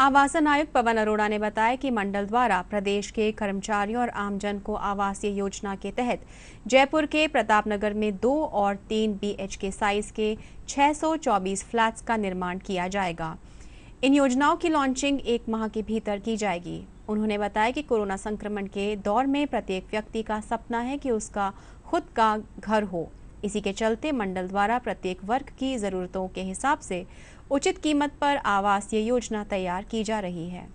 आवासन आयुक्त पवन अरोड़ा ने बताया कि मंडल द्वारा प्रदेश के कर्मचारियों और आमजन को आवासीय योजना के तहत जयपुर के प्रतापनगर में दो और तीन बीएचके साइज के 624 फ्लैट्स का निर्माण किया जाएगा इन योजनाओं की लॉन्चिंग एक माह के भीतर की जाएगी उन्होंने बताया कि कोरोना संक्रमण के दौर में प्रत्येक व्यक्ति का सपना है कि उसका खुद का घर हो इसी के चलते मंडल द्वारा प्रत्येक वर्ग की ज़रूरतों के हिसाब से उचित कीमत पर आवासीय योजना तैयार की जा रही है